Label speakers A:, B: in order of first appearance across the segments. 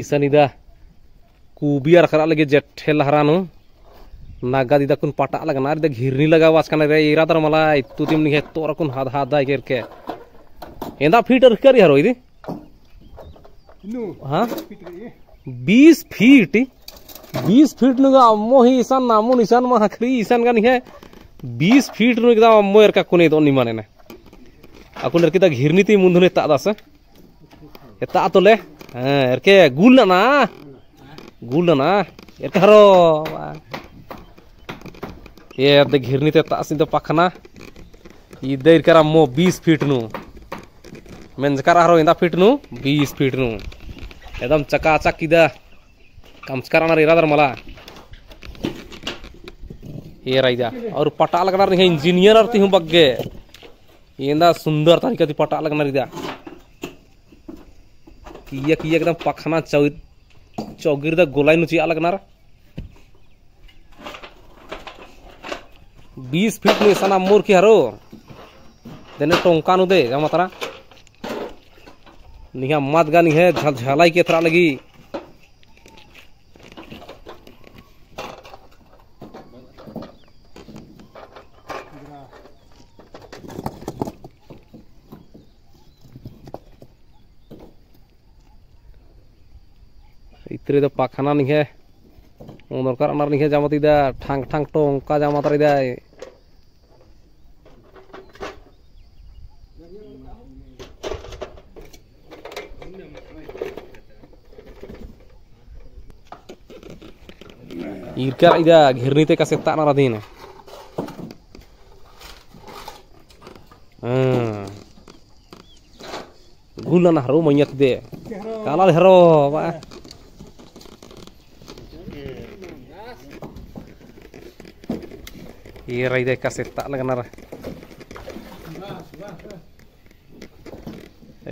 A: इसानीदा कूबी खरा लगे जेठे लहरा नु नागा दीदा कुन पाटा लगना रे घिरनी लगाओ आसकान रे इरा तर मला इतु तिम निहे तोर कुन हाद हाद आइ करके एंदा फीट रख कर यार ओइदी नु हां फीट बीस फीट 20 अम्मो ही ईशान नामो निशान मा खरी ईशान का निहे 20 फीट नु एकदम अम्मो यार का कुने तो नि ᱦᱮᱸ ᱮᱨᱠᱮ ᱜᱩᱞ ᱱᱟ गुल ना एक हरो ये घिरनी ते तो पखना ये देर मो 20 फीट नु मैं जकर हरो इंदा फीट नु 20 फीट नु एकदम चकाचक किदा कम करना रे इरादर ये और पटा लगना रही इंजीनियर तीन ती बग्गे इंदा सुंदर तरीका पटा लगना रे किया किया एकदम पखना चौ चौगिर गोलाई नुची अलग नार बीस फीट नी सना मूर्खी की हरो देने टोंका नु दे जमा तरा निहा मत गानी है झलझलाई के तरा लगी itre itu pakhana nih ya, untuk orang orang nih ya jamat itu thang thang tong kah jamat aja. Irkar itu ghirni teh kasih tak nara dina. Ah. Gula nah ru monyet deh. Kalal heroh, pak. ये रही दे कसता लगना रहा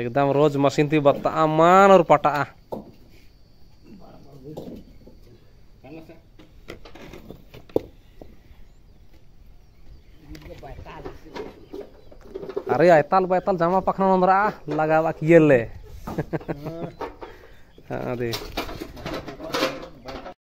A: एकदम रोज machine थी बता मान और पटा अरे ऐताल बैताल जमा पखना नंदरा लगावा किए ले हाँ दे